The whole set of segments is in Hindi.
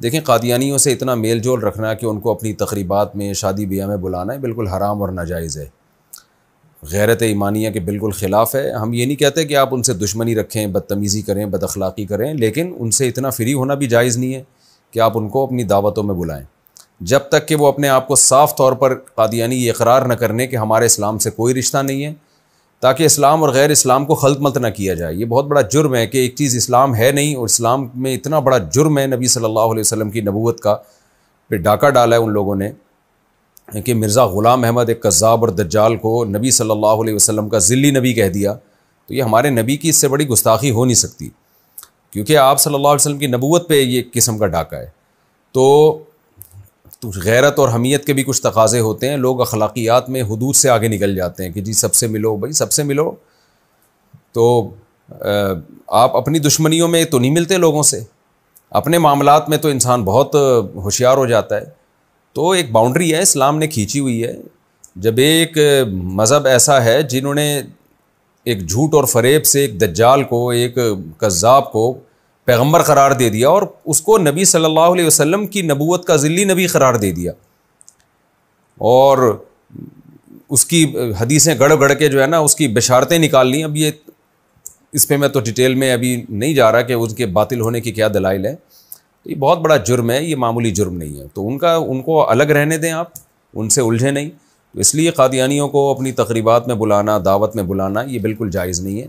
देखें कादियानियों से इतना मेल जोल रखना कि उनको अपनी तकरीबा में शादी ब्याह में बुलाना है बिल्कुल हराम और नाजायज़ है गैरत ईमानिया के बिल्कुल ख़िलाफ़ है हम ये नहीं कहते कि आप उनसे दुश्मनी रखें बदतमीज़ी करें बदखलाक़ी करें लेकिन उनसे इतना फ्री होना भी जायज़ नहीं है कि आप उनको अपनी दावतों में बुलाएँ जब तक कि वो अपने आप को साफ़ तौर पर कादियानी ये इकरार न करने कि हमारे इस्लाम से कोई रिश्ता नहीं है ताकि इस्लाम और गैर इस्लाम को खलत मलत ना किया जाए ये बहुत बड़ा जुर्म है कि एक चीज़ इस्लाम है नहीं और इस्लाम में इतना बड़ा जुर्म है नबी सल्लल्लाहु अलैहि वसल्लम की नबूत का पे डाका डाला है उन लोगों ने कि मिर्ज़ा ग़ुलाम अहमद एक कज़ाब और दज्जाल को नबी सल्लल्लाहु अलैहि वसल्लम का ज़िली नबी कह दिया तो ये हमारे नबी की इससे बड़ी गुस्ताखी हो नहीं सकती क्योंकि आप सल्लल्लाहु अलैहि वसल्लम की नबूत पर ये किस्म का डाका है तो तो गैरत और हमीयत के भी कुछ तकाजे होते हैं लोग अखलाकियात में हदूद से आगे निकल जाते हैं कि जी सबसे मिलो भाई सबसे मिलो तो आप अपनी दुश्मनियों में तो नहीं मिलते लोगों से अपने मामलों में तो इंसान बहुत होशियार हो जाता है तो एक बाउंड्री है इस्लाम ने खींची हुई है जब एक मज़हब ऐसा है जिन्होंने एक झूठ और फरेब से एक दज्जाल को एक कज़ाब को पैगम्बर करार दे दिया और उसको नबी सल्लल्लाहु अलैहि वसल्लम की नबूवत का जिल्ली नबी करार दे दिया और उसकी हदीसें गड़ गड़ के जो है ना उसकी बशारतें निकाल ली अब ये इस पर मैं तो डिटेल में अभी नहीं जा रहा कि उनके बातिल होने की क्या दलाइल है तो ये बहुत बड़ा जुर्म है ये मामूली जुर्म नहीं है तो उनका उनको अलग रहने दें आप उनसे उलझे नहीं तो इसलिए कादियानियों को अपनी तकरीबात में बुलाना दावत में बुलाना ये बिल्कुल जायज़ नहीं है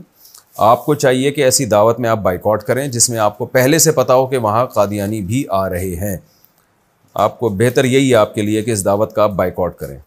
आपको चाहिए कि ऐसी दावत में आप बाइकआउट करें जिसमें आपको पहले से पता हो कि वहाँ कादियानी भी आ रहे हैं आपको बेहतर यही है आपके लिए कि इस दावत का आप बाइकआउट करें